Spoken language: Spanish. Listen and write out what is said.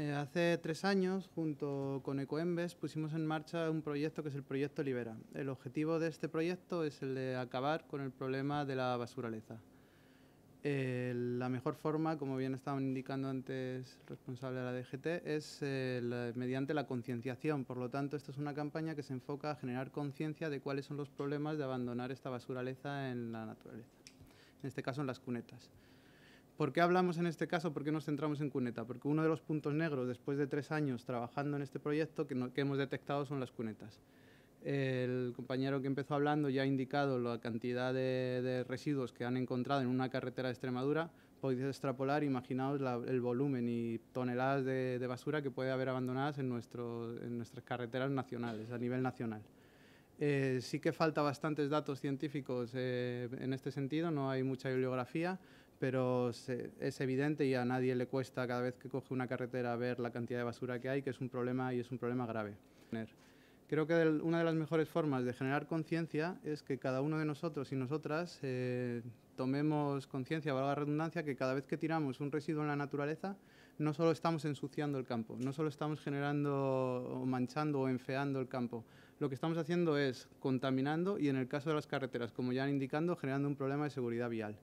Eh, hace tres años, junto con Ecoembes, pusimos en marcha un proyecto que es el proyecto Libera. El objetivo de este proyecto es el de acabar con el problema de la basuraleza. la mejor forma, como bien estaban indicando antes el responsable de la DGT, es eh, mediante la concienciación. Por lo tanto, esta es una campaña que se enfoca a generar conciencia de cuáles son los problemas de abandonar esta basuraleza en la naturaleza, en este caso en las cunetas. ¿Por qué hablamos en este caso? ¿Por qué nos centramos en cuneta? Porque uno de los puntos negros después de tres años trabajando en este proyecto que, hemos detectado son las cunetas. El compañero que empezó hablando ya ha indicado la cantidad de, residuos que han encontrado en una carretera de Extremadura. Podéis extrapolar, imaginaos el volumen y toneladas de, basura que puede haber abandonadas en, nuestro, en nuestras carreteras nacionales, a nivel nacional. Eh, sí que falta bastantes datos científicos eh, en este sentido, no hay mucha bibliografía pero es evidente y a nadie le cuesta cada vez que coge una carretera ver la cantidad de basura que hay, que es un problema y es un problema grave. Creo que una de las mejores formas de generar conciencia es que cada uno de nosotros y nosotras eh, tomemos conciencia, valga la redundancia, que cada vez que tiramos un residuo en la naturaleza, no solo estamos ensuciando el campo, no solo estamos generando o manchando o enfeando el campo. Lo que estamos haciendo es contaminando y, en el caso de las carreteras, como ya han indicado, generando un problema de seguridad vial.